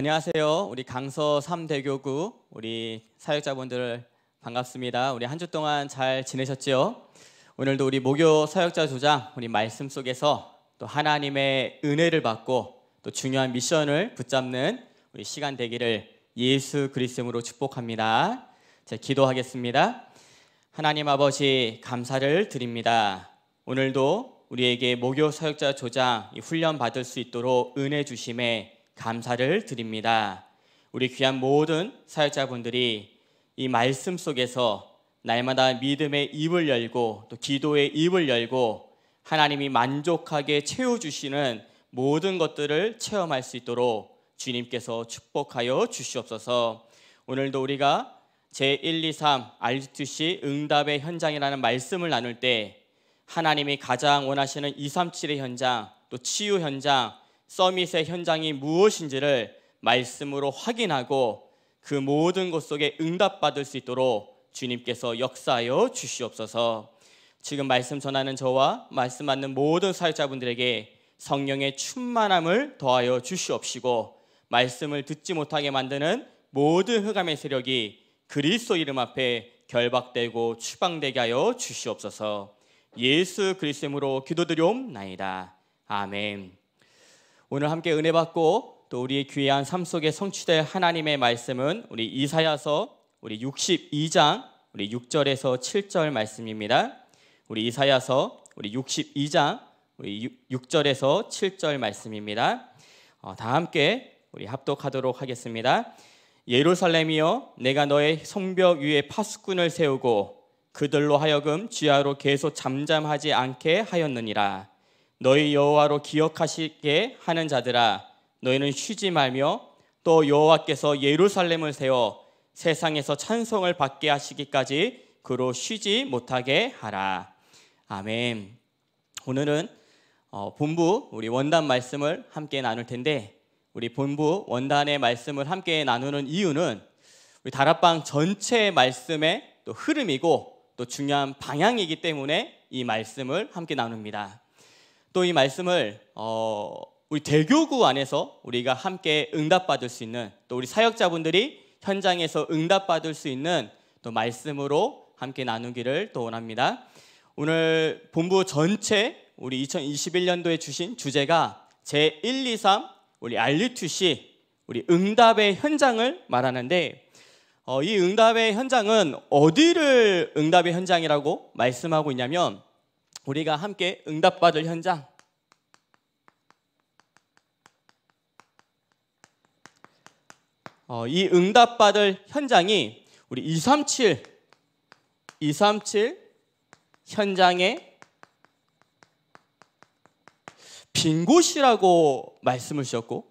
안녕하세요. 우리 강서 3대교구 우리 사역자분들 반갑습니다. 우리 한 주 동안 잘지내셨지 오늘도 우리 목요 사역자 조장 우리 말씀 속에서 또 하나님의 은혜를 받고 또 중요한 미션을 붙잡는 우리 시간 되기를 예수 그리스도로 축복합니다. 제 기도하겠습니다. 하나님 아버지 감사를 드립니다. 오늘도 우리에게 목요 사역자 조장 훈련 받을 수 있도록 은혜 주심에 감사를 드립니다. 우리 귀한 모든 사역자분들이 이 말씀 속에서 날마다 믿음의 입을 열고 또 기도의 입을 열고 하나님이 만족하게 채워주시는 모든 것들을 체험할 수 있도록 주님께서 축복하여 주시옵소서 오늘도 우리가 제1, 2, 3 RGTC 응답의 현장이라는 말씀을 나눌 때 하나님이 가장 원하시는 237의 현장 또 치유 현장 서밋의 현장이 무엇인지를 말씀으로 확인하고 그 모든 것 속에 응답받을 수 있도록 주님께서 역사하여 주시옵소서. 지금 말씀 전하는 저와 말씀 받는 모든 사역자분들에게 성령의 충만함을 더하여 주시옵시고 말씀을 듣지 못하게 만드는 모든 흑암의 세력이 그리스도 이름 앞에 결박되고 추방되게 하여 주시옵소서. 예수 그리스도로 이름으 기도드리옵나이다. 아멘. 오늘 함께 은혜 받고 또 우리의 귀한 삶 속에 성취될 하나님의 말씀은 우리 이사야서 우리 62장 우리 6절에서 7절 말씀입니다. 우리 이사야서 우리 62장 우리 6절에서 7절 말씀입니다. 어, 다 함께 우리 합독하도록 하겠습니다. 예루살렘이여 내가 너의 성벽 위에 파수꾼을 세우고 그들로 하여금 지하로 계속 잠잠하지 않게 하였느니라 너희 여호와로 기억하시게 하는 자들아 너희는 쉬지 말며 또 여호와께서 예루살렘을 세워 세상에서 찬송을 받게 하시기까지 그로 쉬지 못하게 하라. 아멘. 오늘은 어, 본부 우리 원단 말씀을 함께 나눌 텐데 우리 본부 원단의 말씀을 함께 나누는 이유는 우리 다락방 전체 의 말씀의 또 흐름이고 또 중요한 방향이기 때문에 이 말씀을 함께 나눕니다. 또이 말씀을 어, 우리 대교구 안에서 우리가 함께 응답받을 수 있는 또 우리 사역자분들이 현장에서 응답받을 수 있는 또 말씀으로 함께 나누기를 또 원합니다. 오늘 본부 전체 우리 2021년도에 주신 주제가 제1, 2, 3 우리 알리투시 우리 응답의 현장을 말하는데 어, 이 응답의 현장은 어디를 응답의 현장이라고 말씀하고 있냐면 우리가 함께 응답받을 현장 어, 이 응답받을 현장이 우리 237 237 현장의 빈 곳이라고 말씀을 주셨고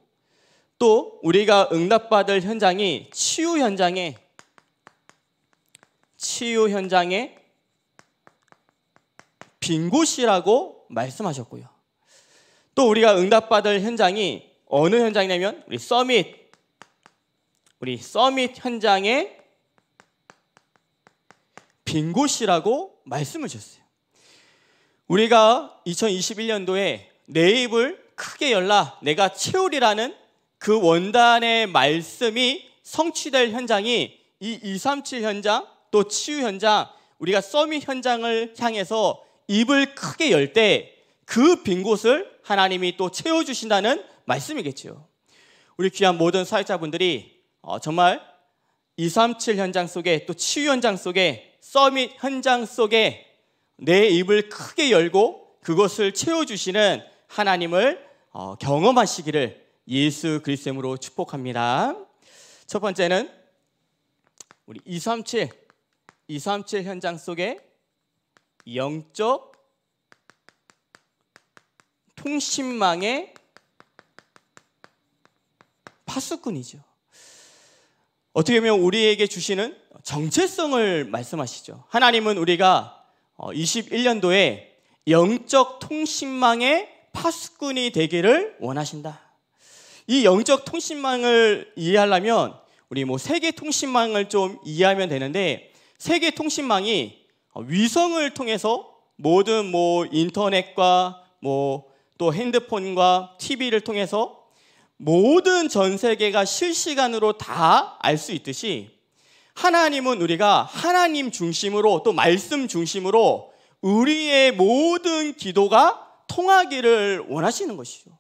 또 우리가 응답받을 현장이 치유 현장에 치유 현장에 빈 곳이라고 말씀하셨고요. 또 우리가 응답받을 현장이 어느 현장이냐면 우리 서밋 우리 서밋 현장의 빈 곳이라고 말씀을 주셨어요. 우리가 2021년도에 내 입을 크게 열라 내가 채우리라는 그 원단의 말씀이 성취될 현장이 이 237 현장 또 치유 현장 우리가 서밋 현장을 향해서 입을 크게 열 때 그 빈 곳을 하나님이 또 채워주신다는 말씀이겠지요. 우리 귀한 모든 사회자분들이 어, 정말 237 현장 속에 또 치유 현장 속에 서밋 현장 속에 내 입을 크게 열고 그것을 채워주시는 하나님을 어, 경험하시기를 예수 그리스도로 으 축복합니다. 첫 번째는 우리 237 237 현장 속에 영적 통신망의 파수꾼이죠. 어떻게 보면 우리에게 주시는 정체성을 말씀하시죠. 하나님은 우리가 21년도에 어, 영적 통신망의 파수꾼이 되기를 원하신다. 이 영적 통신망을 이해하려면 우리 뭐 세계 통신망을 좀 이해하면 되는데 세계 통신망이 어, 위성을 통해서 모든 뭐 인터넷과 뭐 또 핸드폰과 TV를 통해서 모든 전 세계가 실시간으로 다 알 수 있듯이 하나님은 우리가 하나님 중심으로 또 말씀 중심으로 우리의 모든 기도가 통하기를 원하시는 것이죠.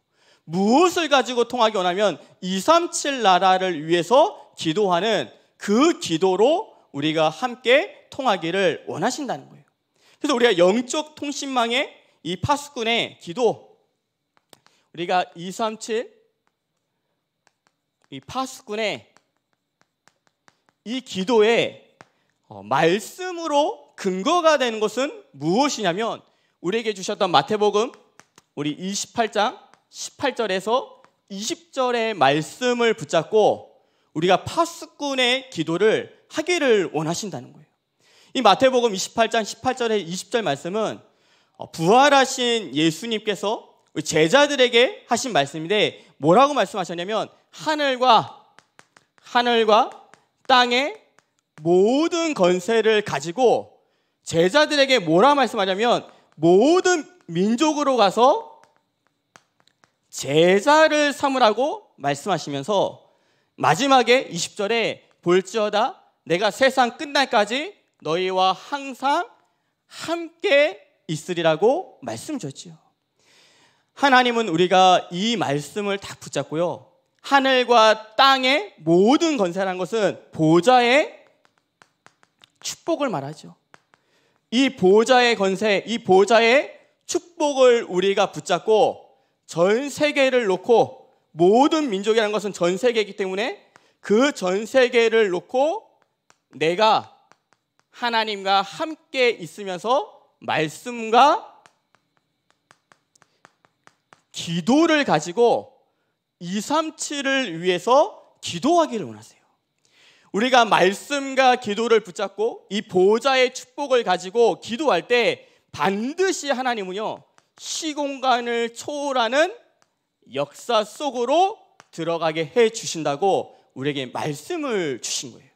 무엇을 가지고 통하기 원하면 237 나라를 위해서 기도하는 그 기도로 우리가 함께 통하기를 원하신다는 거예요. 그래서 우리가 영적 통신망의 이 파수꾼의 기도 우리가 237 이 파수꾼의 이 기도에 어, 말씀으로 근거가 되는 것은 무엇이냐면 우리에게 주셨던 마태복음 우리 28장 18절에서 20절의 말씀을 붙잡고 우리가 파수꾼의 기도를 하기를 원하신다는 거예요. 이 마태복음 28장 18절에 20절 말씀은 어, 부활하신 예수님께서 제자들에게 하신 말씀인데 뭐라고 말씀하셨냐면 하늘과 하늘과 땅의 모든 건세를 가지고 제자들에게 뭐라 말씀하냐면 모든 민족으로 가서 제자를 삼으라고 말씀하시면서 마지막에 20절에 볼지어다 내가 세상 끝날까지 너희와 항상 함께 있으리라고 말씀 줬지요. 하나님은 우리가 이 말씀을 다 붙잡고요. 하늘과 땅의 모든 건사란 것은 보좌의 축복을 말하죠. 이 보좌의 건세, 이 보좌의 축복을 우리가 붙잡고 전 세계를 놓고 모든 민족이라는 것은 전 세계이기 때문에 그 전 세계를 놓고 내가 하나님과 함께 있으면서 말씀과 기도를 가지고 237을 위해서 기도하기를 원하세요. 우리가 말씀과 기도를 붙잡고 이 보좌의 축복을 가지고 기도할 때 반드시 하나님은요, 시공간을 초월하는 역사 속으로 들어가게 해 주신다고 우리에게 말씀을 주신 거예요.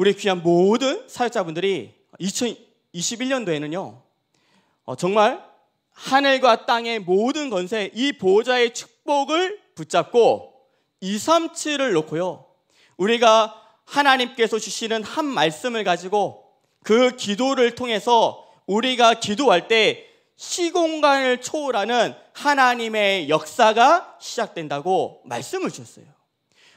우리 귀한 모든 사역자분들이 2021년도에는요, 어, 정말 하늘과 땅의 모든 건세 이 보좌의 축복을 붙잡고 237을 놓고요, 우리가 하나님께서 주시는 한 말씀을 가지고 그 기도를 통해서 우리가 기도할 때 시공간을 초월하는 하나님의 역사가 시작된다고 말씀을 주셨어요.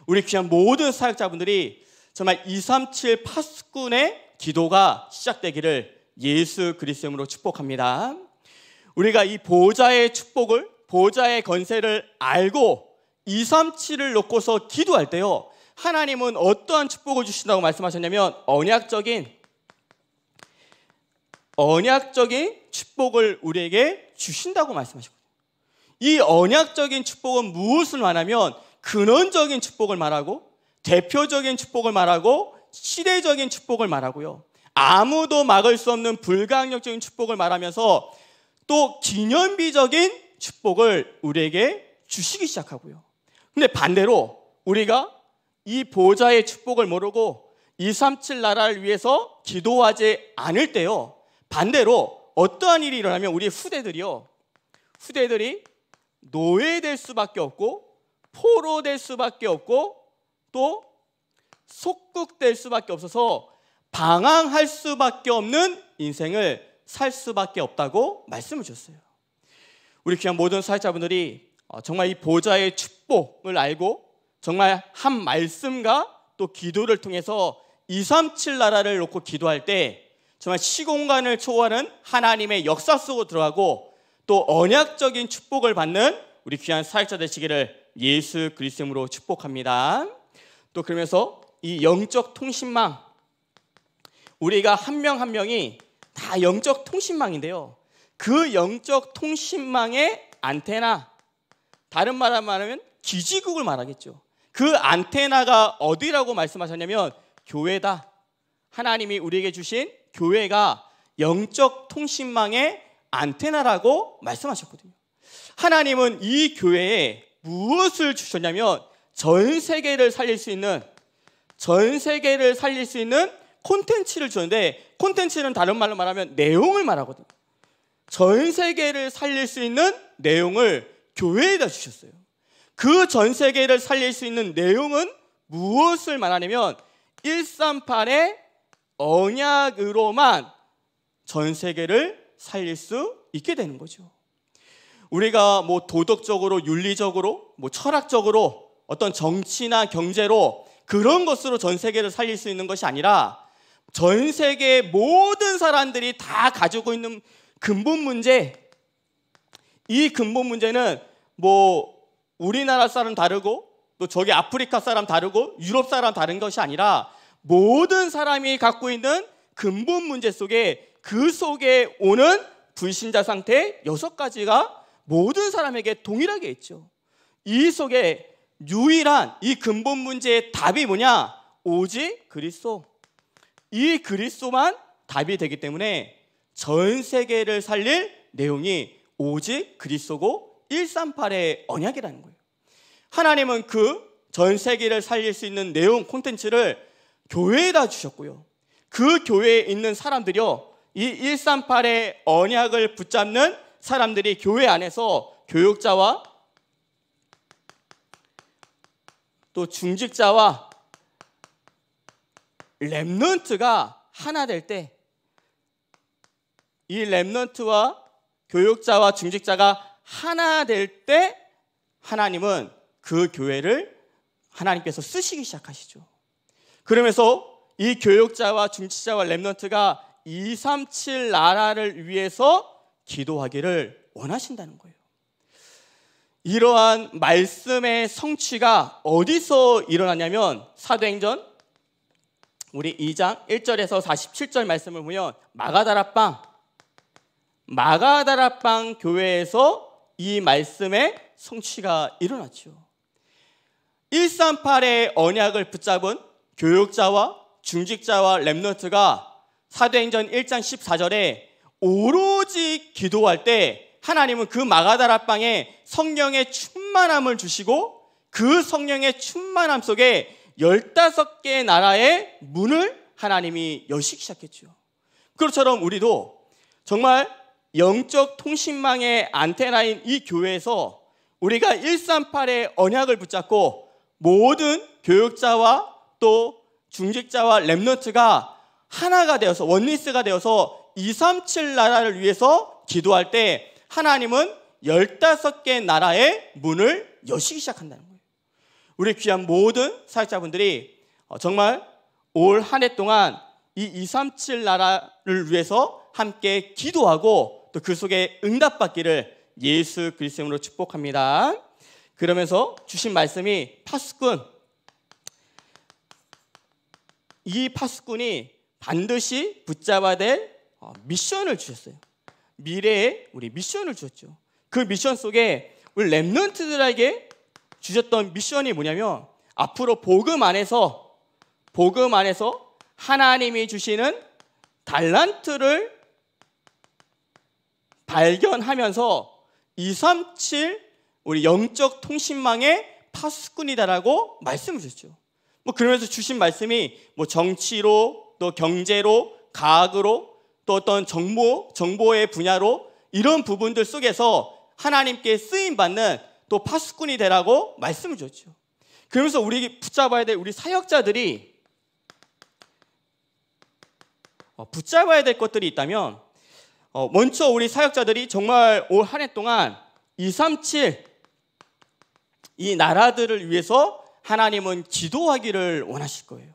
우리 귀한 모든 사역자분들이 정말 237 파수꾼의 기도가 시작되기를 예수 그리스도로 축복합니다. 우리가 이 보좌의 축복을 보좌의 건세를 알고 237을 놓고서 기도할 때요. 하나님은 어떠한 축복을 주신다고 말씀하셨냐면 언약적인 언약적인 축복을 우리에게 주신다고 말씀하셨거든요. 이 언약적인 축복은 무엇을 말하면 근원적인 축복을 말하고 대표적인 축복을 말하고 시대적인 축복을 말하고요. 아무도 막을 수 없는 불가항력적인 축복을 말하면서 또 기념비적인 축복을 우리에게 주시기 시작하고요. 근데 반대로 우리가 이 보좌의 축복을 모르고 237 나라를 위해서 기도하지 않을 때요. 반대로 어떠한 일이 일어나면 우리 후대들이요. 후대들이 노예될 수밖에 없고 포로될 수밖에 없고 또 속국될 수밖에 없어서 방황할 수밖에 없는 인생을 살 수밖에 없다고 말씀을 주셨어요. 우리 귀한 모든 사역자분들이 어, 정말 이 보좌의 축복을 알고 정말 한 말씀과 또 기도를 통해서 2, 3, 7 나라를 놓고 기도할 때 정말 시공간을 초월하는 하나님의 역사 속으로 들어가고 또 언약적인 축복을 받는 우리 귀한 사역자 되시기를 예수 그리스도로 축복합니다. 또 그러면서 이 영적 통신망 우리가 한 명한 한 명이 다 영적 통신망인데요. 그 영적 통신망의 안테나 다른 말 말하면 기지국을 말하겠죠. 그 안테나가 어디라고 말씀하셨냐면 교회다. 하나님이 우리에게 주신 교회가 영적 통신망의 안테나라고 말씀하셨거든요. 하나님은 이 교회에 무엇을 주셨냐면 전 세계를 살릴 수 있는 전 세계를 살릴 수 있는 콘텐츠를 주는데 콘텐츠는 다른 말로 말하면 내용을 말하거든요. 전 세계를 살릴 수 있는 내용을 교회에다 주셨어요. 그 전 세계를 살릴 수 있는 내용은 무엇을 말하냐면 138의 언약으로만 전 세계를 살릴 수 있게 되는 거죠. 우리가 뭐 도덕적으로, 윤리적으로, 뭐 철학적으로 어떤 정치나 경제로 그런 것으로 전 세계를 살릴 수 있는 것이 아니라 전 세계 모든 사람들이 다 가지고 있는 근본 문제 이 근본 문제는 뭐 우리나라 사람 다르고 또 저기 아프리카 사람 다르고 유럽 사람 다른 것이 아니라 모든 사람이 갖고 있는 근본 문제 속에 그 속에 오는 불신자 상태 여섯 가지가 모든 사람에게 동일하게 있죠. 이 속에 유일한 이 근본 문제의 답이 뭐냐? 오직 그리스도. 이 그리스도만 답이 되기 때문에 전 세계를 살릴 내용이 오직 그리스도고 138의 언약이라는 거예요. 하나님은 그 전 세계를 살릴 수 있는 내용 콘텐츠를 교회에다 주셨고요. 그 교회에 있는 사람들이요. 이 138의 언약을 붙잡는 사람들이 교회 안에서 교육자와 또 중직자와 랩런트가 하나 될 때이랩런트와 교육자와 중직자가 하나 될 때 하나님은 그 교회를 하나님께서 쓰시기 시작하시죠. 그러면서 이 교육자와 중직자와 랩넌트가 237 나라를 위해서 기도하기를 원하신다는 거예요. 이러한 말씀의 성취가 어디서 일어나냐면 사도행전 우리 2장 1절에서 47절 말씀을 보면 마가다라빵 마가다라빵 교회에서 이 말씀의 성취가 일어났죠. 138의 언약을 붙잡은 교육자와 중직자와 렘너트가 사도행전 1장 14절에 오로지 기도할 때 하나님은 그 마가다라 빵에 성령의 충만함을 주시고 그 성령의 충만함 속에 15개의 나라의 문을 하나님이 여시기 시작했죠. 그것처럼 우리도 정말 영적 통신망의 안테나인 이 교회에서 우리가 138의 언약을 붙잡고 모든 교육자와 또 중직자와 랩런트가 하나가 되어서 원리스가 되어서 237 나라를 위해서 기도할 때 하나님은 15개 나라의 문을 여시기 시작한다는 거예요. 우리 귀한 모든 사역자분들이 어, 정말 올 한 해 동안 이 237 나라를 위해서 함께 기도하고 또 그 속에 응답받기를 예수 그리스도로 으 축복합니다. 그러면서 주신 말씀이 파수꾼 이 파수꾼이 반드시 붙잡아야 될 어, 미션을 주셨어요. 미래에 우리 미션을 주었죠. 그 미션 속에 우리 랩런트들에게 주셨던 미션이 뭐냐면 앞으로 복음 안에서 복음 안에서 하나님이 주시는 달란트를 발견하면서 237 우리 영적 통신망의 파수꾼이다라고 말씀을 주셨죠. 뭐 그러면서 주신 말씀이 뭐 정치로 또 경제로 과학으로 또 어떤 정보, 정보의 분야로 이런 부분들 속에서 하나님께 쓰임받는 또 파수꾼이 되라고 말씀을 줬죠. 그러면서 우리 붙잡아야 될 우리 사역자들이 어, 붙잡아야 될 것들이 있다면 어, 먼저 우리 사역자들이 정말 올 한해 동안 237 이 나라들을 위해서 하나님은 지도하기를 원하실 거예요.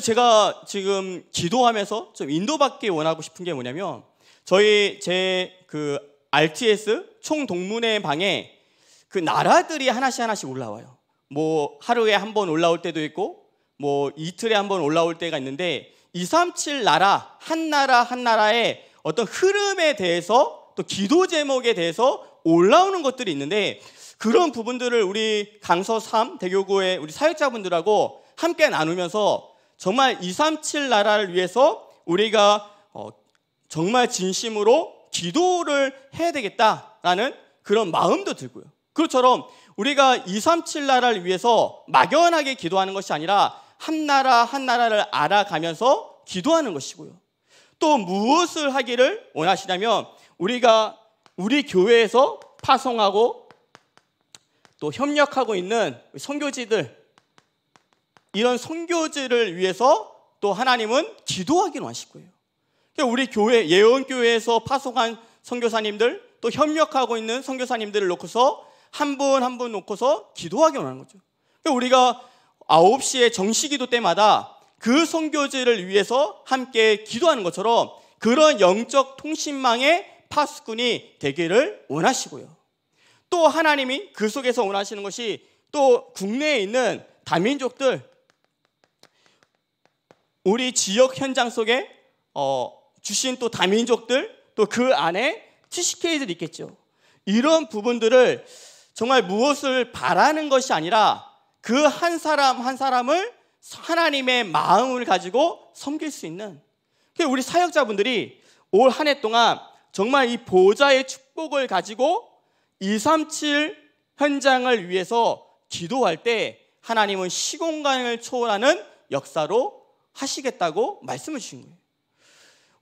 제가 지금 기도하면서 좀 인도받기 원하고 싶은 게 뭐냐면 저희 제 그 RTS 총동문회 방에 그 나라들이 하나씩 하나씩 올라와요. 뭐 하루에 한 번 올라올 때도 있고 뭐 이틀에 한 번 올라올 때가 있는데 237 나라 한 나라 한 나라의 어떤 흐름에 대해서 또 기도 제목에 대해서 올라오는 것들이 있는데 그런 부분들을 우리 강서 3 대교구의 우리 사역자분들하고 함께 나누면서 정말 237 나라를 위해서 우리가 어, 정말 진심으로 기도를 해야 되겠다라는 그런 마음도 들고요. 그것처럼 우리가 237 나라를 위해서 막연하게 기도하는 것이 아니라 한 나라 한 나라를 알아가면서 기도하는 것이고요. 또 무엇을 하기를 원하시냐면 우리가 우리 교회에서 파송하고 또 협력하고 있는 선교지들 이런 선교지를 위해서 또 하나님은 기도하기로 하실 거예요. 그러니까 우리 교회 예언 교회에서 파송한 선교사님들 또 협력하고 있는 선교사님들을 놓고서 한 분 한분 한분 놓고서 기도하기 원하는 거죠. 그러니까 우리가 9시에 정시기도 때마다 그 선교지를 위해서 함께 기도하는 것처럼 그런 영적 통신망의 파수꾼이 되기를 원하시고요. 또 하나님이 그 속에서 원하시는 것이 또 국내에 있는 다민족들 우리 지역 현장 속에 어, 주신 또 다민족들 또 그 안에 TCK들 있겠죠. 이런 부분들을 정말 무엇을 바라는 것이 아니라 그 한 사람 한 사람을 하나님의 마음을 가지고 섬길 수 있는 우리 사역자분들이 올 한 해 동안 정말 이 보좌의 축복을 가지고 237 현장을 위해서 기도할 때 하나님은 시공간을 초월하는 역사로 하시겠다고 말씀을 주신 거예요.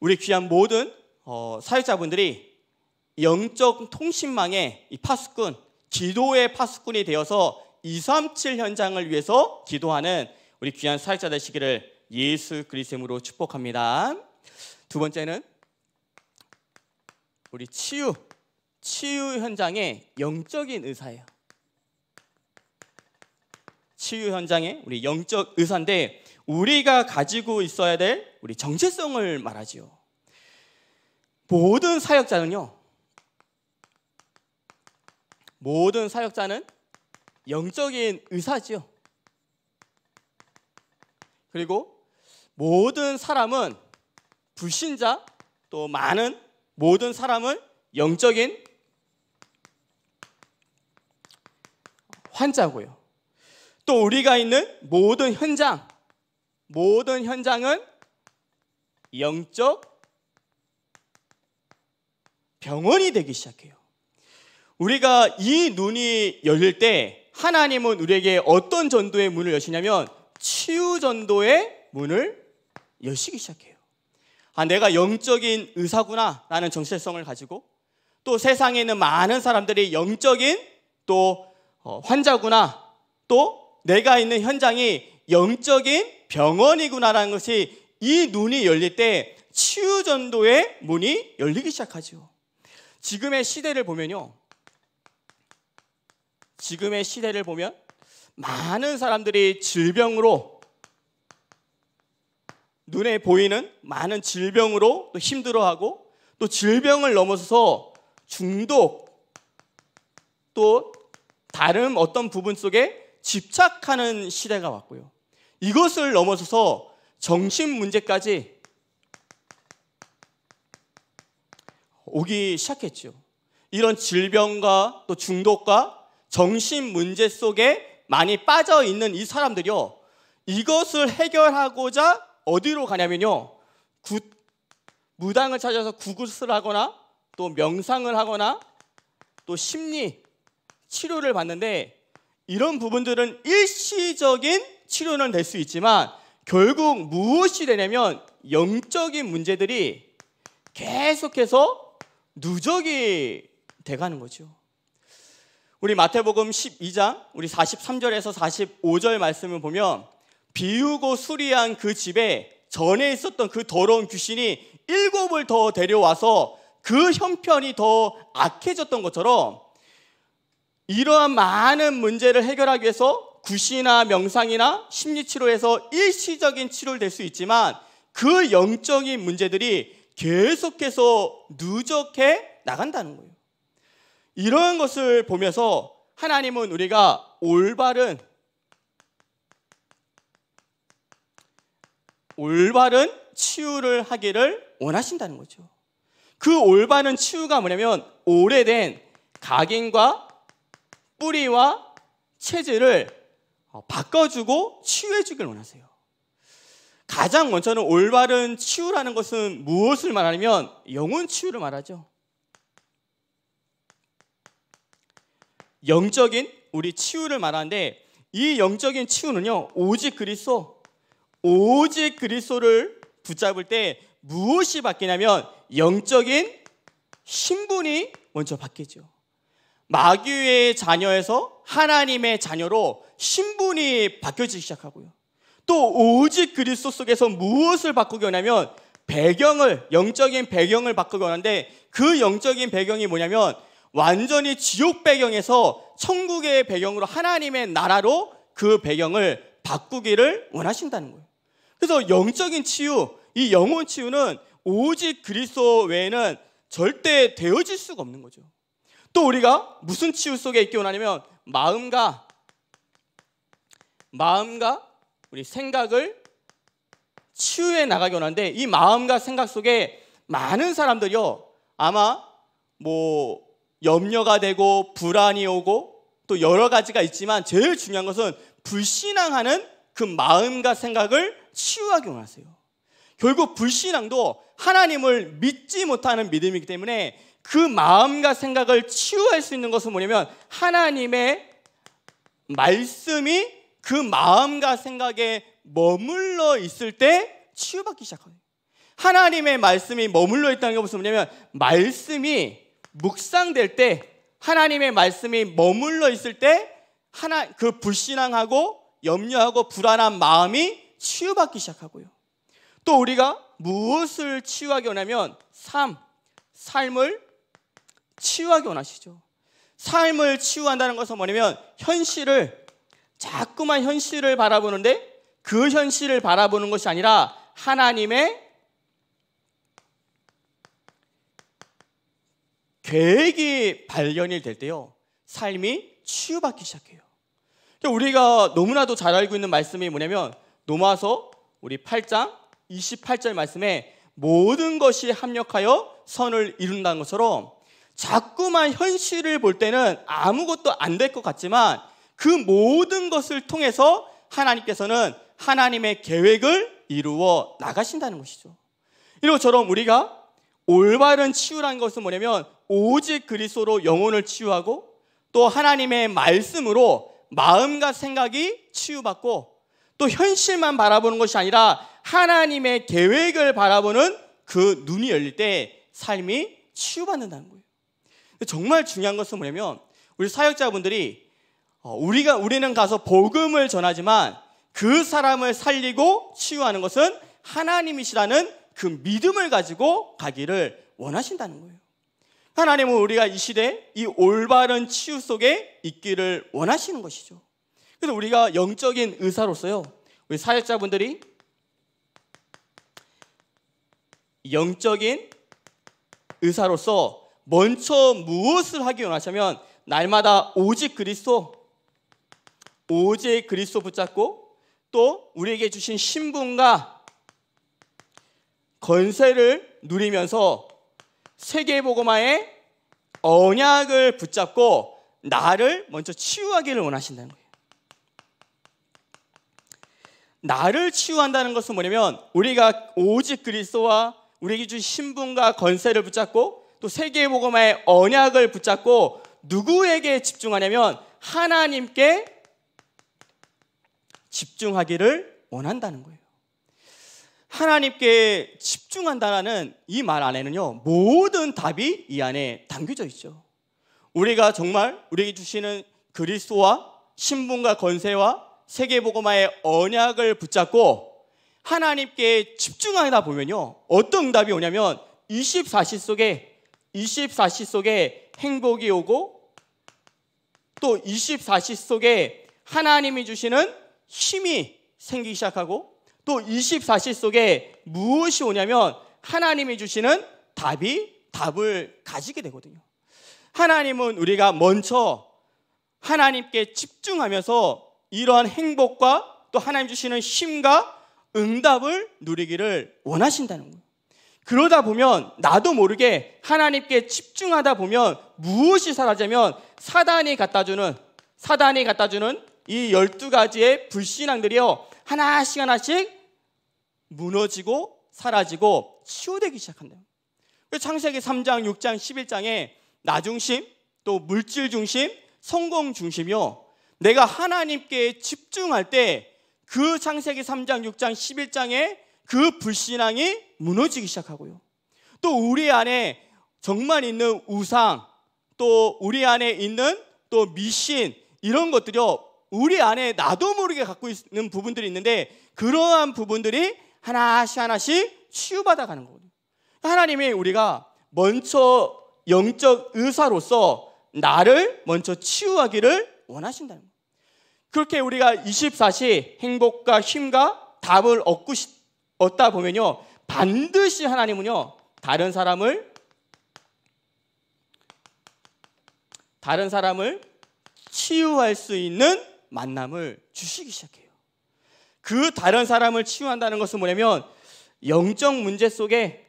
우리 귀한 모든 어, 사역자분들이 영적 통신망의 파수꾼, 기도의 파수꾼이 되어서 237 현장을 위해서 기도하는 우리 귀한 사역자 되시기를 예수 그리스도로 축복합니다. 두 번째는 우리 치유, 치유 현장의 영적인 의사예요. 치유 현장의 우리 영적 의사인데 우리가 가지고 있어야 될 우리 정체성을 말하지요. 모든 사역자는요. 모든 사역자는 영적인 의사지요. 그리고 모든 사람은 불신자 또 많은 모든 사람은 영적인 환자고요. 또 우리가 있는 모든 현장 모든 현장은 영적 병원이 되기 시작해요. 우리가 이 눈이 열릴 때 하나님은 우리에게 어떤 전도의 문을 여시냐면 치유 전도의 문을 여시기 시작해요. 아, 내가 영적인 의사구나 라는 정체성을 가지고 또 세상에 는 많은 사람들이 영적인 또 어, 환자구나 또 내가 있는 현장이 영적인 병원이구나라는 것이 이 눈이 열릴 때 치유전도의 문이 열리기 시작하죠. 지금의 시대를 보면요. 지금의 시대를 보면 많은 사람들이 질병으로 눈에 보이는 많은 질병으로 또 힘들어하고 또 질병을 넘어서서 중독 또 다른 어떤 부분 속에 집착하는 시대가 왔고요. 이것을 넘어서서 정신 문제까지 오기 시작했죠. 이런 질병과 또 중독과 정신 문제 속에 많이 빠져 있는 이 사람들이요. 이것을 해결하고자 어디로 가냐면요. 구, 무당을 찾아서 구굿을 하거나 또 명상을 하거나 또 심리 치료를 받는데 이런 부분들은 일시적인 치료는 될 수 있지만 결국 무엇이 되냐면 영적인 문제들이 계속해서 누적이 돼가는 거죠. 우리 마태복음 12장 우리 43절에서 45절 말씀을 보면 비우고 수리한 그 집에 전에 있었던 그 더러운 귀신이 일곱을 더 데려와서 그 형편이 더 악해졌던 것처럼 이러한 많은 문제를 해결하기 위해서 구시나 명상이나 심리치료에서 일시적인 치료를 될 수 있지만 그 영적인 문제들이 계속해서 누적해 나간다는 거예요. 이런 것을 보면서 하나님은 우리가 올바른 올바른 치유를 하기를 원하신다는 거죠. 그 올바른 치유가 뭐냐면 오래된 각인과 뿌리와 체질을 어, 바꿔주고 치유해 주길 원하세요. 가장 먼저는 올바른 치유라는 것은 무엇을 말하냐면 영혼 치유를 말하죠. 영적인 우리 치유를 말하는데 이 영적인 치유는요. 오직 그리스도 오직 그리스도를 붙잡을 때 무엇이 바뀌냐면 영적인 신분이 먼저 바뀌죠. 마귀의 자녀에서 하나님의 자녀로 신분이 바뀌어지기 시작하고요. 또 오직 그리스도 속에서 무엇을 바꾸게하냐면 배경을 영적인 배경을 바꾸게하는데그 영적인 배경이 뭐냐면 완전히 지옥 배경에서 천국의 배경으로 하나님의 나라로 그 배경을 바꾸기를 원하신다는 거예요. 그래서 영적인 치유, 이 영혼 치유는 오직 그리스도 외에는 절대 되어질 수가 없는 거죠. 또 우리가 무슨 치유 속에 있기 원하냐면 마음과 마음과 우리 생각을 치유해 나가기 원하는데 이 마음과 생각 속에 많은 사람들이요 아마 뭐 염려가 되고 불안이 오고 또 여러 가지가 있지만 제일 중요한 것은 불신앙하는 그 마음과 생각을 치유하기 원하세요. 결국 불신앙도 하나님을 믿지 못하는 믿음이기 때문에 그 마음과 생각을 치유할 수 있는 것은 뭐냐면 하나님의 말씀이 그 마음과 생각에 머물러 있을 때 치유받기 시작합니다. 하나님의 말씀이 머물러 있다는 게 무슨 뭐냐면 말씀이 묵상될 때 하나님의 말씀이 머물러 있을 때 하나 그 불신앙하고 염려하고 불안한 마음이 치유받기 시작하고요. 또 우리가 무엇을 치유하기 원하면 삶, 삶을 치유하기 원하시죠. 삶을 치유한다는 것은 뭐냐면 현실을 자꾸만 현실을 바라보는데 그 현실을 바라보는 것이 아니라 하나님의 계획이 발견이 될 때요. 삶이 치유받기 시작해요. 우리가 너무나도 잘 알고 있는 말씀이 뭐냐면 노마서 우리 8장 28절 말씀에 모든 것이 합력하여 선을 이룬다는 것처럼 자꾸만 현실을 볼 때는 아무것도 안 될 것 같지만 그 모든 것을 통해서 하나님께서는 하나님의 계획을 이루어 나가신다는 것이죠. 이러처럼 우리가 올바른 치유라는 것은 뭐냐면 오직 그리스도로 영혼을 치유하고 또 하나님의 말씀으로 마음과 생각이 치유받고 또 현실만 바라보는 것이 아니라 하나님의 계획을 바라보는 그 눈이 열릴 때 삶이 치유받는다는 거예요. 정말 중요한 것은 뭐냐면 우리 사역자분들이 어, 우리가 우리는 가서 복음을 전하지만 그 사람을 살리고 치유하는 것은 하나님이시라는 그 믿음을 가지고 가기를 원하신다는 거예요. 하나님은 우리가 이 시대 이 올바른 치유 속에 있기를 원하시는 것이죠. 그래서 우리가 영적인 의사로서요, 우리 사역자분들이 영적인 의사로서 먼저 무엇을 하기 원하시면 날마다 오직 그리스도 오직 그리스도 붙잡고 또 우리에게 주신 신분과 권세를 누리면서 세계보고마의 언약을 붙잡고 나를 먼저 치유하기를 원하신다는 거예요. 나를 치유한다는 것은 뭐냐면 우리가 오직 그리스도와 우리에게 주신 신분과 권세를 붙잡고 또 세계의 복음화의 언약을 붙잡고 누구에게 집중하냐면 하나님께 집중하기를 원한다는 거예요. 하나님께 집중한다라는 이 말 안에는요, 모든 답이 이 안에 담겨져 있죠. 우리가 정말 우리에게 주시는 그리스도와 신분과 건세와 세계보고마의 언약을 붙잡고 하나님께 집중하다 보면요, 어떤 응답이 오냐면 24시 속에 24시 속에 행복이 오고 또 24시 속에 하나님이 주시는 힘이 생기기 시작하고 또 24시 속에 무엇이 오냐면 하나님이 주시는 답이 답을 가지게 되거든요. 하나님은 우리가 먼저 하나님께 집중하면서 이러한 행복과 또 하나님 주시는 힘과 응답을 누리기를 원하신다는 거예요. 그러다 보면 나도 모르게 하나님께 집중하다 보면 무엇이 사라지면 사단이 갖다주는 사단이 갖다주는 이 열두 가지의 불신앙들이요 하나씩 하나씩 무너지고 사라지고 치유되기 시작한대요. 그 창세기 3장, 6장, 11장에 나 중심, 또 물질 중심, 성공 중심이요. 내가 하나님께 집중할 때 그 창세기 3장, 6장, 11장에 그 불신앙이 무너지기 시작하고요. 또 우리 안에 정말 있는 우상, 또 우리 안에 있는 또 미신 이런 것들이요. 우리 안에 나도 모르게 갖고 있는 부분들이 있는데 그러한 부분들이 하나씩 하나씩 치유받아 가는 거거든요. 하나님이 우리가 먼저 영적 의사로서 나를 먼저 치유하기를 원하신다는 거예요. 그렇게 우리가 24시 행복과 힘과 답을 얻고 싶 얻다 보면요. 반드시 하나님은요. 다른 사람을 다른 사람을 치유할 수 있는 만남을 주시기 시작해요. 그 다른 사람을 치유한다는 것은 뭐냐면 영적 문제 속에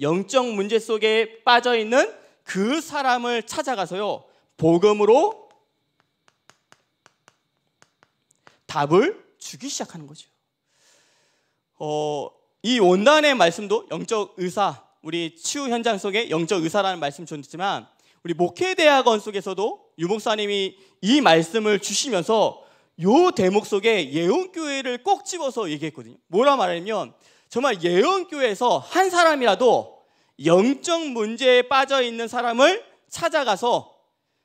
영적 문제 속에 빠져 있는 그 사람을 찾아가서요. 복음으로 답을 주기 시작하는 거죠. 어, 이 원단의 말씀도 영적 의사, 우리 치유 현장 속에 영적 의사라는 말씀 존재지만 우리 목회대학원 속에서도 유목사님이 이 말씀을 주시면서 요 대목 속에 예언교회를 꼭 집어서 얘기했거든요. 뭐라 말하냐면 정말 예언교회에서 한 사람이라도 영적 문제에 빠져 있는 사람을 찾아가서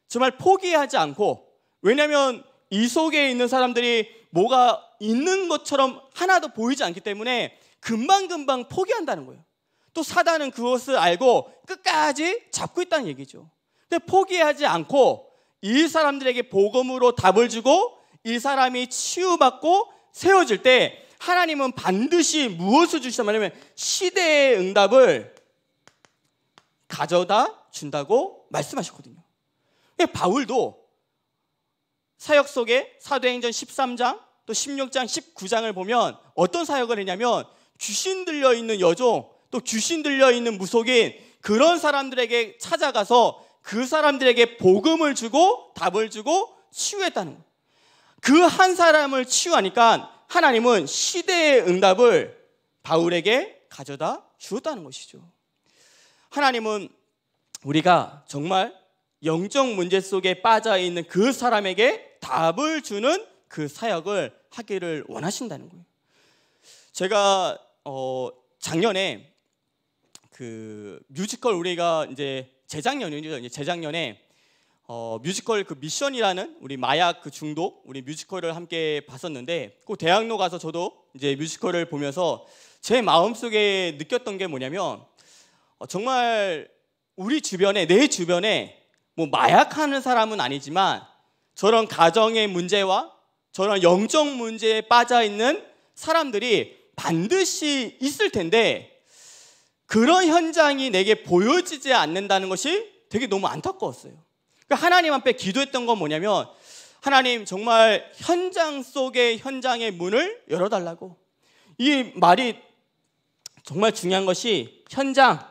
정말 포기하지 않고 왜냐하면 이 속에 있는 사람들이 뭐가 있는 것처럼 하나도 보이지 않기 때문에 금방금방 포기한다는 거예요. 또 사단은 그것을 알고 끝까지 잡고 있다는 얘기죠. 근데 포기하지 않고 이 사람들에게 복음으로 답을 주고 이 사람이 치유받고 세워질 때 하나님은 반드시 무엇을 주시냐면 시대의 응답을 가져다 준다고 말씀하셨거든요. 바울도 사역 속에 사도행전 13장 또 16장 19장을 보면 어떤 사역을 했냐면 귀신 들려 있는 여종 또 귀신 들려 있는 무속인 그런 사람들에게 찾아가서 그 사람들에게 복음을 주고 답을 주고 치유했다는 거그한 사람을 치유하니까 하나님은 시대의 응답을 바울에게 가져다 주었다는 것이죠. 하나님은 우리가 정말 영적 문제 속에 빠져 있는 그 사람에게 답을 주는 그 사역을 하기를 원하신다는 거예요. 제가 어 작년에 그 뮤지컬 우리가 이제 재작년이죠. 이제 재작년에 어, 뮤지컬 그 미션이라는 우리 마약 그 중독 우리 뮤지컬을 함께 봤었는데 꼭 대학로 가서 저도 이제 뮤지컬을 보면서 제 마음속에 느꼈던 게 뭐냐면 어, 정말 우리 주변에 내 주변에 뭐 마약하는 사람은 아니지만 저런 가정의 문제와 저런 영적 문제에 빠져 있는 사람들이 반드시 있을 텐데 그런 현장이 내게 보여지지 않는다는 것이 되게 너무 안타까웠어요. 그러니까 하나님 앞에 기도했던 건 뭐냐면 하나님 정말 현장 속의 현장의 문을 열어달라고 이 말이 정말 중요한 것이 현장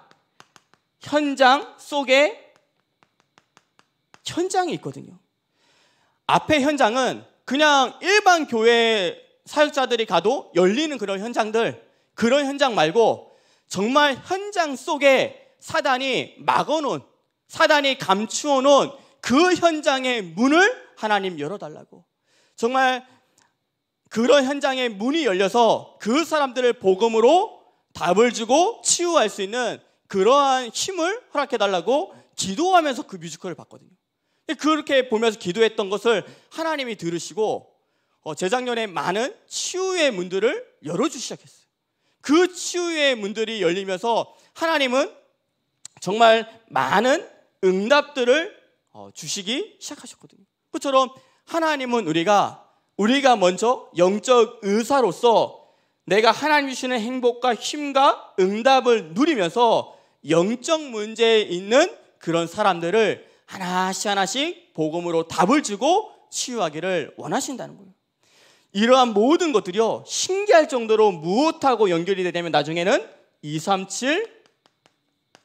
현장 속에 현장이 있거든요. 앞에 현장은 그냥 일반 교회 사역자들이 가도 열리는 그런 현장들, 그런 현장 말고 정말 현장 속에 사단이 막아놓은, 사단이 감추어놓은 그 현장의 문을 하나님 열어달라고. 정말 그런 현장의 문이 열려서 그 사람들을 복음으로 답을 주고 치유할 수 있는 그러한 힘을 허락해달라고 기도하면서 그 뮤지컬을 봤거든요. 그렇게 보면서 기도했던 것을 하나님이 들으시고 어, 재작년에 많은 치유의 문들을 열어주기 시작했어요. 그 치유의 문들이 열리면서 하나님은 정말 많은 응답들을 어, 주시기 시작하셨거든요. 그처럼 하나님은 우리가 우리가 먼저 영적 의사로서 내가 하나님 주시는 행복과 힘과 응답을 누리면서 영적 문제에 있는 그런 사람들을 하나씩 하나씩 복음으로 답을 주고 치유하기를 원하신다는 거예요. 이러한 모든 것들이요. 신기할 정도로 무엇하고 연결이 되냐면 나중에는 237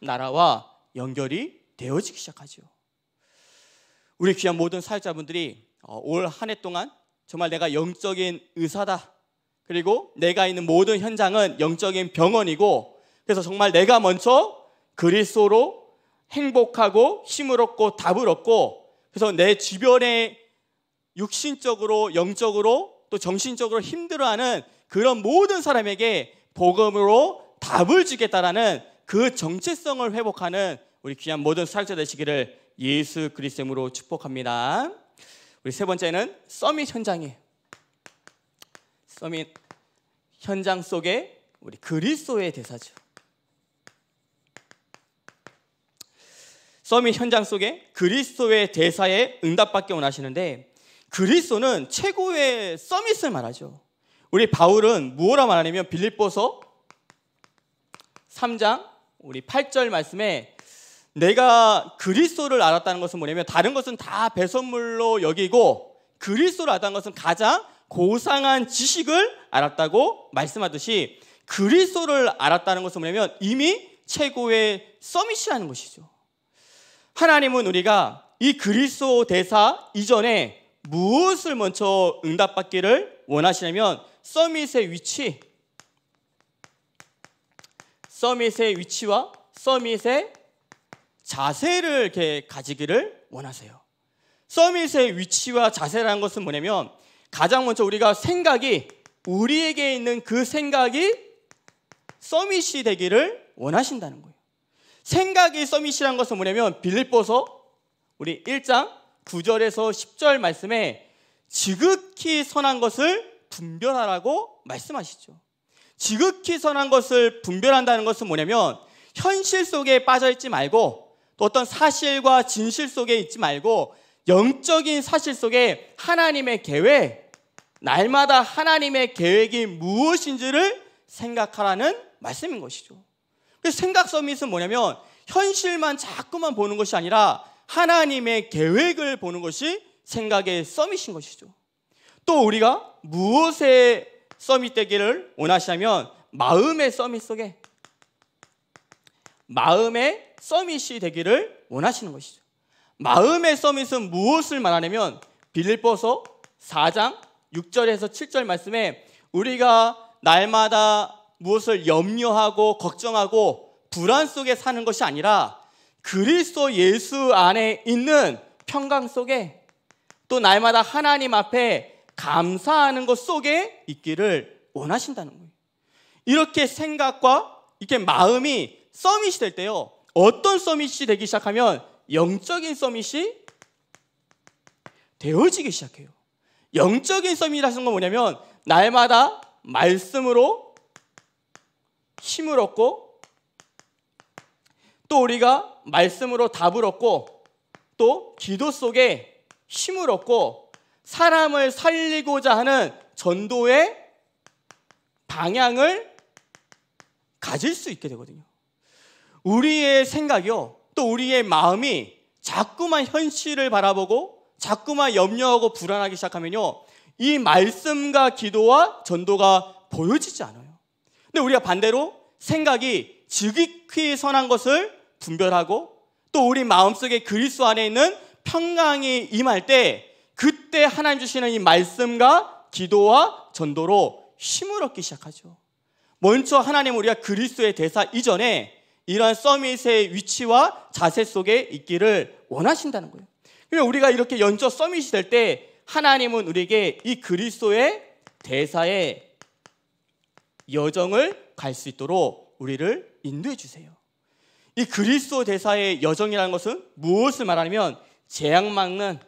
나라와 연결이 되어지기 시작하죠. 우리 귀한 모든 사회자분들이올 한해 어, 동안 정말 내가 영적인 의사다. 그리고 내가 있는 모든 현장은 영적인 병원이고 그래서 정말 내가 먼저 그리스도로 행복하고 힘을 얻고 답을 얻고 그래서 내 주변에 육신적으로 영적으로 또 정신적으로 힘들어하는 그런 모든 사람에게 복음으로 답을 주겠다라는 그 정체성을 회복하는 우리 귀한 모든 사역자 되시기를 예수 그리스도로 축복합니다. 우리 세 번째는 서밋 현장이에요. 서밋 현장 속에 우리 그리스도의 대사죠. 서밋 현장 속에 그리스도의 대사에 응답받기 원하시는데 그리스도는 최고의 서밋을 말하죠. 우리 바울은 무엇라 말하냐면 빌립보서 3장 우리 8절 말씀에 내가 그리스도를 알았다는 것은 뭐냐면 다른 것은 다 배선물로 여기고 그리스도를 알았다는 것은 가장 고상한 지식을 알았다고 말씀하듯이 그리스도를 알았다는 것은 뭐냐면 이미 최고의 서밋이라는 것이죠. 하나님은 우리가 이 그리스도 대사 이전에 무엇을 먼저 응답받기를 원하시냐면 서밋의 위치 서밋의 위치와 서밋의 자세를 이렇게 가지기를 원하세요. 서밋의 위치와 자세라는 것은 뭐냐면 가장 먼저 우리가 생각이 우리에게 있는 그 생각이 서밋이 되기를 원하신다는 거예요. 생각이 서밋이는 것은 뭐냐면 빌립보서 우리 1장 9절에서 10절 말씀에 지극히 선한 것을 분별하라고 말씀하시죠. 지극히 선한 것을 분별한다는 것은 뭐냐면 현실 속에 빠져 있지 말고 또 어떤 사실과 진실 속에 있지 말고 영적인 사실 속에 하나님의 계획, 날마다 하나님의 계획이 무엇인지를 생각하라는 말씀인 것이죠. 그래서 생각 서밋은 뭐냐면 현실만 자꾸만 보는 것이 아니라 하나님의 계획을 보는 것이 생각의 서밋인 것이죠. 또 우리가 무엇에 서밋되기를 원하시냐면 마음의 서밋 속에 마음의 서밋이 되기를 원하시는 것이죠. 마음의 서밋은 무엇을 말하냐면 빌립보서 4장 6절에서 7절 말씀에 우리가 날마다 무엇을 염려하고 걱정하고 불안 속에 사는 것이 아니라 그리스도 예수 안에 있는 평강 속에 또 날마다 하나님 앞에 감사하는 것 속에 있기를 원하신다는 거예요. 이렇게 생각과 이렇게 마음이 서밋이 될 때요. 어떤 서밋이 되기 시작하면 영적인 서밋이 되어지기 시작해요. 영적인 서밋이라는 건 뭐냐면 날마다 말씀으로 힘을 얻고 또 우리가 말씀으로 답을 얻고 또 기도 속에 힘을 얻고 사람을 살리고자 하는 전도의 방향을 가질 수 있게 되거든요. 우리의 생각이요. 또 우리의 마음이 자꾸만 현실을 바라보고 자꾸만 염려하고 불안하기 시작하면요. 이 말씀과 기도와 전도가 보여지지 않아요. 근데 우리가 반대로 생각이 지극히 선한 것을 분별하고 또 우리 마음속에 그리스도 안에 있는 평강이 임할 때 그때 하나님 주시는 이 말씀과 기도와 전도로 힘을 얻기 시작하죠. 먼저 하나님 우리가 그리스도의 대사 이전에 이러한 서밋의 위치와 자세 속에 있기를 원하신다는 거예요. 그러면 우리가 이렇게 연초 서밋이 될 때 하나님은 우리에게 이 그리스도의 대사의 여정을 갈 수 있도록 우리를 인도해 주세요. 이 그리스도 대사의 여정이라는 것은 무엇을 말하냐면 재앙 막는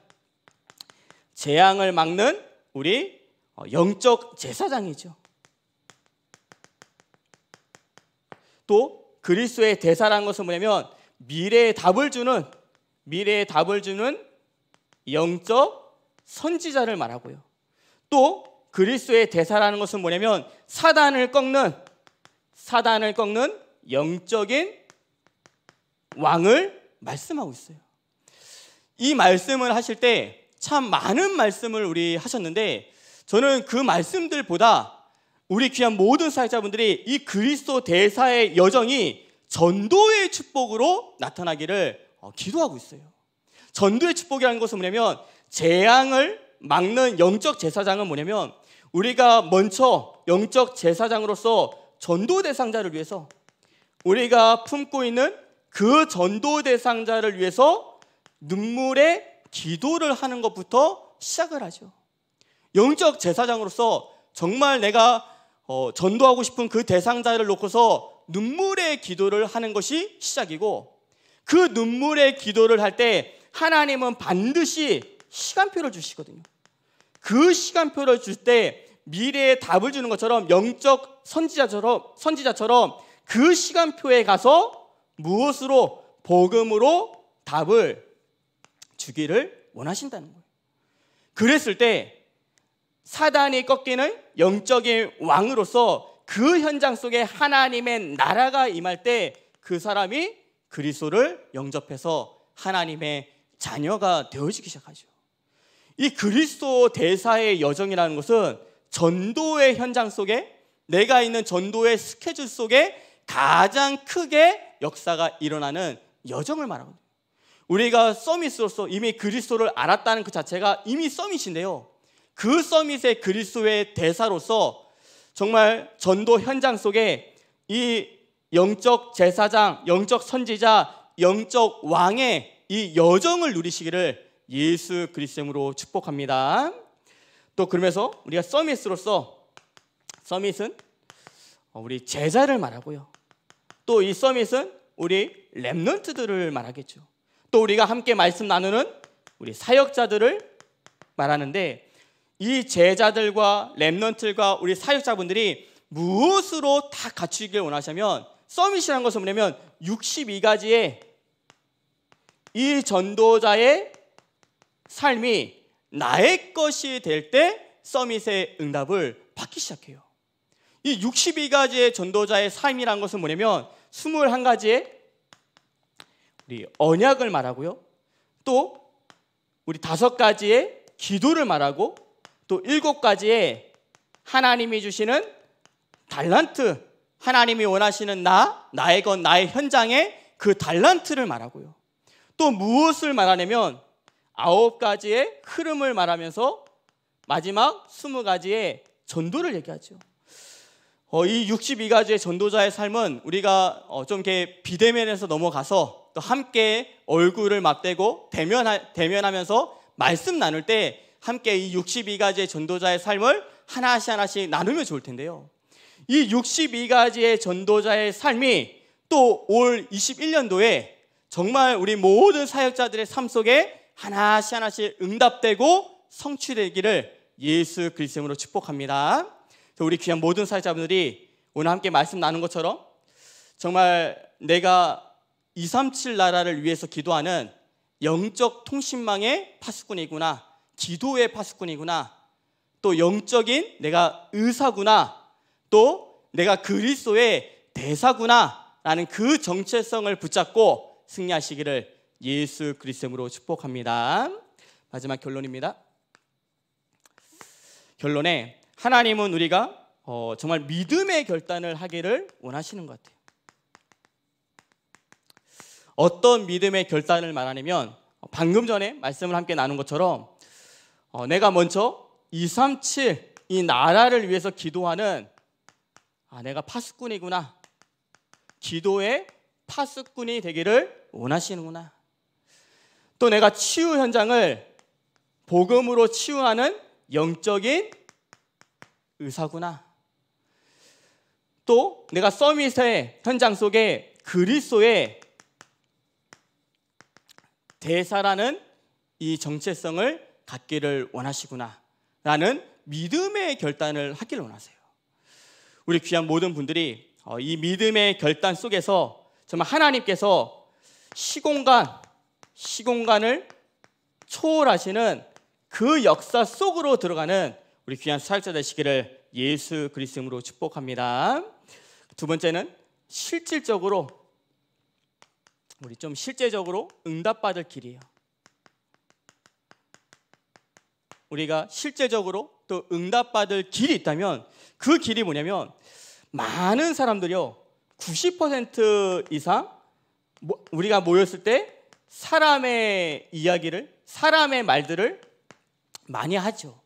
재앙을 막는 우리 어, 영적 제사장이죠. 또 그리스도의 대사라는 것은 뭐냐면 미래의 답을 주는 미래의 답을 주는 영적 선지자를 말하고요. 또 그리스의 대사라는 것은 뭐냐면 사단을 꺾는 사단을 꺾는 영적인 왕을 말씀하고 있어요. 이 말씀을 하실 때 참 많은 말씀을 우리 하셨는데 저는 그 말씀들보다 우리 귀한 모든 사회자분들이이 그리스도 대사의 여정이 전도의 축복으로 나타나기를 어, 기도하고 있어요. 전도의 축복이라는 것은 뭐냐면 재앙을 막는 영적 제사장은 뭐냐면 우리가 먼저 영적 제사장으로서 전도 대상자를 위해서 우리가 품고 있는 그 전도 대상자를 위해서 눈물의 기도를 하는 것부터 시작을 하죠. 영적 제사장으로서 정말 내가 어, 전도하고 싶은 그 대상자를 놓고서 눈물의 기도를 하는 것이 시작이고 그 눈물의 기도를 할 때 하나님은 반드시 시간표를 주시거든요. 그 시간표를 줄때 미래에 답을 주는 것처럼 영적 선지자처럼 선지자처럼 그 시간표에 가서 무엇으로 복음으로 답을 주기를 원하신다는 거예요. 그랬을 때 사단이 꺾이는 영적인 왕으로서 그 현장 속에 하나님의 나라가 임할 때 그 사람이 그리스도를 영접해서 하나님의 자녀가 되어지기 시작하죠. 이 그리스도 대사의 여정이라는 것은 전도의 현장 속에 내가 있는 전도의 스케줄 속에 가장 크게 역사가 일어나는 여정을 말하니다 우리가 서밋으로서 이미 그리스도를 알았다는 그 자체가 이미 서밋인데요. 그 서밋의 그리스도의 대사로서 정말 전도 현장 속에 이 영적 제사장, 영적 선지자, 영적 왕의 이 여정을 누리시기를 예수 그리스도로 축복합니다. 또 그러면서 우리가 서밋으로서 서밋은 어, 우리 제자를 말하고요. 또 이 서밋은 우리 랩런트들을 말하겠죠. 또 우리가 함께 말씀 나누는 우리 사역자들을 말하는데 이 제자들과 랩런트들과 우리 사역자분들이 무엇으로 다갖추기를 원하시면 서밋이라는 것은 뭐냐면 62가지의 이 전도자의 삶이 나의 것이 될 때 서밋의 응답을 받기 시작해요. 이 62가지의 전도자의 삶이란 것은 뭐냐면 21가지의 우리 언약을 말하고요. 또 우리 다섯 가지의 기도를 말하고 또 일곱 가지의 하나님이 주시는 달란트, 하나님이 원하시는 나, 나의 건 나의 현장에 그 달란트를 말하고요. 또 무엇을 말하냐면 아홉 가지의 흐름을 말하면서 마지막 스무 가지의 전도를 얘기하죠. 어, 이 62가지의 전도자의 삶은 우리가 어, 좀 이렇게 비대면에서 넘어가서 또 함께 얼굴을 맞대고 대면하, 대면하면서 말씀 나눌 때 함께 이 62가지의 전도자의 삶을 하나씩 하나씩 나누면 좋을 텐데요. 이 62가지의 전도자의 삶이 또 올 21년도에 정말 우리 모든 사역자들의 삶 속에 하나씩 하나씩 응답되고 성취되기를 예수 그리스도로 축복합니다. 우리 귀한 모든 사회자분들이 오늘 함께 말씀 나눈 것처럼 정말 내가 237 나라를 위해서 기도하는 영적 통신망의 파수꾼이구나. 기도의 파수꾼이구나. 또 영적인 내가 의사구나. 또 내가 그리스도의 대사구나. 라는 그 정체성을 붙잡고 승리하시기를 예수 그리스도로 축복합니다. 마지막 결론입니다. 결론에 하나님은 우리가 어, 정말 믿음의 결단을 하기를 원하시는 것 같아요. 어떤 믿음의 결단을 말하냐면 방금 전에 말씀을 함께 나눈 것처럼 어, 내가 먼저 237 이 나라를 위해서 기도하는 아 내가 파수꾼이구나 기도의 파수꾼이 되기를 원하시는구나 또 내가 치유 현장을 복음으로 치유하는 영적인 의사구나. 또 내가 서밋의 현장 속에 그리스도의 대사라는 이 정체성을 갖기를 원하시구나. 라는 믿음의 결단을 하길 원하세요. 우리 귀한 모든 분들이 어, 이 믿음의 결단 속에서 정말 하나님께서 시공간 시공간을 초월하시는 그 역사 속으로 들어가는 우리 귀한 수학자 되시기를 예수 그리스도로 축복합니다. 두 번째는 실질적으로 우리 좀 실제적으로 응답받을 길이에요. 우리가 실제적으로 또 응답받을 길이 있다면 그 길이 뭐냐면 많은 사람들이요 90% 이상 우리가 모였을 때 사람의 이야기를, 사람의 말들을 많이 하죠.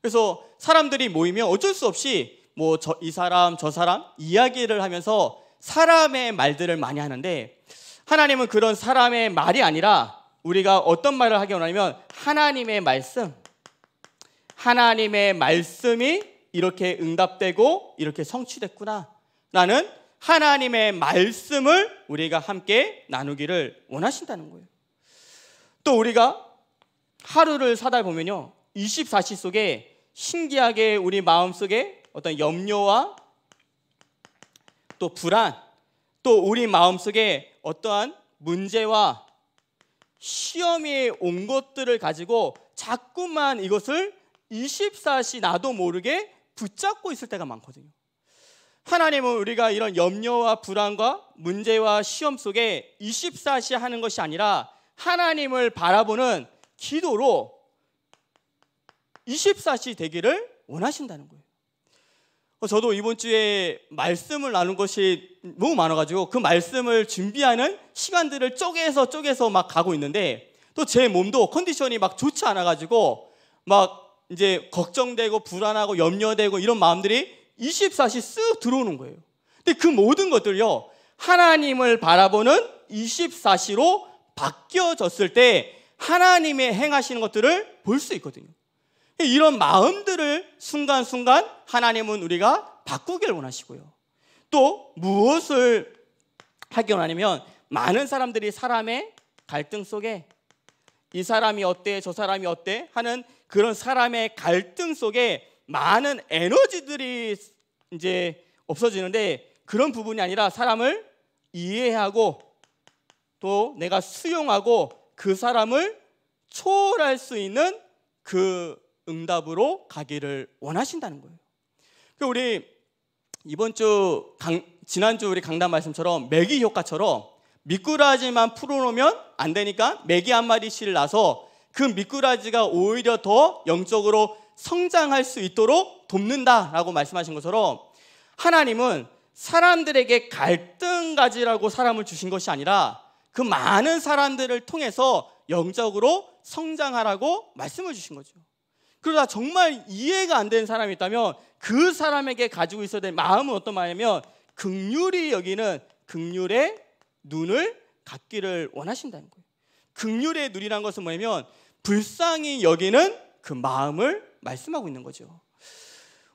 그래서 사람들이 모이면 어쩔 수 없이 뭐 이 사람, 저 사람 이야기를 하면서 사람의 말들을 많이 하는데 하나님은 그런 사람의 말이 아니라 우리가 어떤 말을 하기 원하냐면 하나님의 말씀, 하나님의 말씀이 이렇게 응답되고 이렇게 성취됐구나. 라는 하나님의 말씀을 우리가 함께 나누기를 원하신다는 거예요. 또 우리가 하루를 사다 보면요. 24시 속에 신기하게 우리 마음속에 어떤 염려와 또 불안, 또 우리 마음속에 어떠한 문제와 시험이 온 것들을 가지고 자꾸만 이것을 24시 나도 모르게 붙잡고 있을 때가 많거든요. 하나님은 우리가 이런 염려와 불안과 문제와 시험 속에 24시 하는 것이 아니라 하나님을 바라보는 기도로 24시 되기를 원하신다는 거예요. 저도 이번 주에 말씀을 나눈 것이 너무 많아가지고 그 말씀을 준비하는 시간들을 쪼개서 쪼개서 막 가고 있는데 또 제 몸도 컨디션이 막 좋지 않아가지고 막 이제 걱정되고 불안하고 염려되고 이런 마음들이 24시 쓱 들어오는 거예요. 근데 그 모든 것들요 하나님을 바라보는 24시로 바뀌어졌을 때 하나님의 행하시는 것들을 볼 수 있거든요. 이런 마음들을 순간순간 하나님은 우리가 바꾸길 원하시고요. 또 무엇을 하기 원하냐면 많은 사람들이 사람의 갈등 속에 이 사람이 어때 저 사람이 어때 하는 그런 사람의 갈등 속에 많은 에너지들이 이제 없어지는데 그런 부분이 아니라 사람을 이해하고 또 내가 수용하고 그 사람을 초월할 수 있는 그 응답으로 가기를 원하신다는 거예요. 그 우리 이번 주 강, 지난주 우리 강단 말씀처럼 매기 효과처럼 미꾸라지만 풀어놓으면 안 되니까 매기 한 마리씩 나서 그 미꾸라지가 오히려 더 영적으로 성장할 수 있도록 돕는다라고 말씀하신 것처럼 하나님은 사람들에게 갈등 가지라고 사람을 주신 것이 아니라 그 많은 사람들을 통해서 영적으로 성장하라고 말씀을 주신 거죠. 그러다 정말 이해가 안 되는 사람이 있다면 그 사람에게 가지고 있어야 될 마음은 어떤 마음이냐면 극률이 여기는 극률의 눈을 갖기를 원하신다는 거예요. 극률의 눈이란 것은 뭐냐면 불쌍히 여기는 그 마음을 말씀하고 있는 거죠.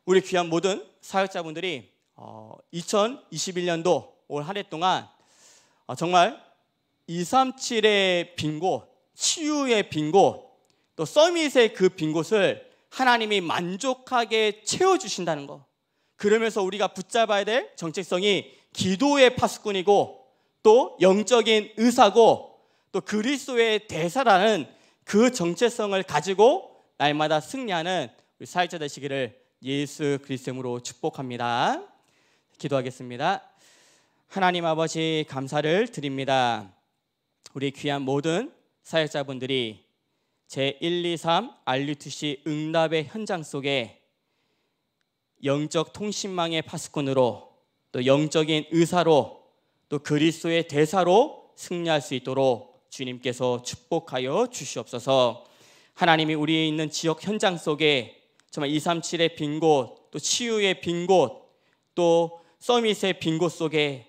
우리 귀한 모든 사역자분들이 2021년도 어, 올한 해 동안 어, 정말 237의 빈 곳, 치유의 빈 곳, 또 서밋의 그 빈 곳을 하나님이 만족하게 채워주신다는 것. 그러면서 우리가 붙잡아야 될 정체성이 기도의 파수꾼이고 또 영적인 의사고 또 그리스도의 대사라는 그 정체성을 가지고 날마다 승리하는 우리 사회자 되시기를 예수 그리스도로 축복합니다. 기도하겠습니다. 하나님 아버지 감사를 드립니다. 우리 귀한 모든 사역자분들이 제 1, 2, 3알 u 투시 응답의 현장 속에 영적 통신망의 파수꾼으로 또 영적인 의사로 또 그리스도의 대사로 승리할 수 있도록 주님께서 축복하여 주시옵소서. 하나님이 우리에 있는 지역 현장 속에 정말 237의 빈 곳, 또 치유의 빈 곳, 또 서밋의 빈 곳 속에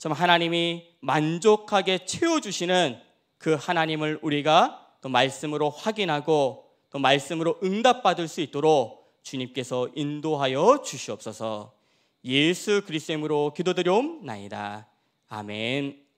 참 하나님이 만족하게 채워주시는 그 하나님을 우리가 또 말씀으로 확인하고 또 말씀으로 응답받을 수 있도록 주님께서 인도하여 주시옵소서 예수 그리스도로 으 기도드려옵나이다. 아멘.